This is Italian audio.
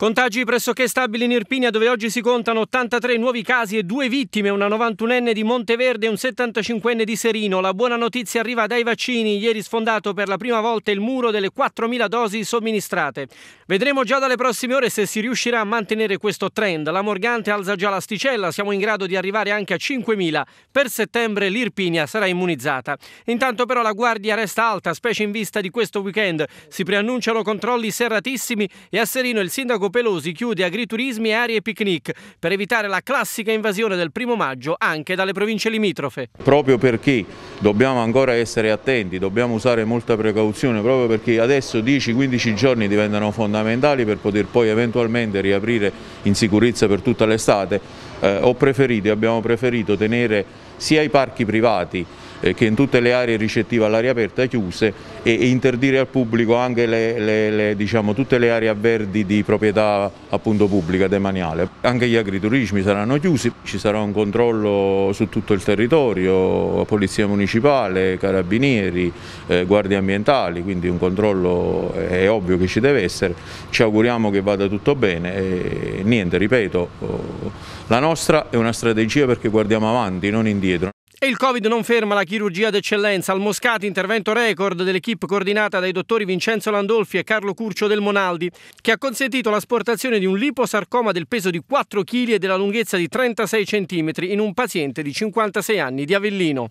Contagi pressoché stabili in Irpinia dove oggi si contano 83 nuovi casi e due vittime, una 91enne di Monteverde e un 75enne di Serino. La buona notizia arriva dai vaccini, ieri sfondato per la prima volta il muro delle 4.000 dosi somministrate. Vedremo già dalle prossime ore se si riuscirà a mantenere questo trend. La Morgante alza già l'asticella, siamo in grado di arrivare anche a 5.000. Per settembre l'Irpinia sarà immunizzata. Intanto però la guardia resta alta, specie in vista di questo weekend. Si preannunciano controlli serratissimi e a Serino il sindaco Pelosi chiude agriturismi e aree picnic per evitare la classica invasione del primo maggio anche dalle province limitrofe. Proprio perché dobbiamo ancora essere attenti, dobbiamo usare molta precauzione, proprio perché adesso 10-15 giorni diventano fondamentali per poter poi eventualmente riaprire in sicurezza per tutta l'estate, eh, ho preferito, abbiamo preferito tenere sia i parchi privati eh, che in tutte le aree ricettive all'aria aperta chiuse e, interdire al pubblico anche le, le, le, diciamo, tutte le aree a verdi di proprietà appunto, pubblica demaniale. Anche gli agriturismi saranno chiusi, ci sarà un controllo su tutto il territorio, polizia municipale, carabinieri, eh, guardie ambientali, quindi un controllo eh, è ovvio che ci deve essere, ci auguriamo che vada tutto bene e niente, ripeto, oh, la nostra è una strategia perché guardiamo avanti, non indietro. E il Covid non ferma la chirurgia d'eccellenza. Al Moscati intervento record dell'equipe coordinata dai dottori Vincenzo Landolfi e Carlo Curcio del Monaldi, che ha consentito l'asportazione di un liposarcoma del peso di 4 kg e della lunghezza di 36 cm in un paziente di 56 anni di Avellino.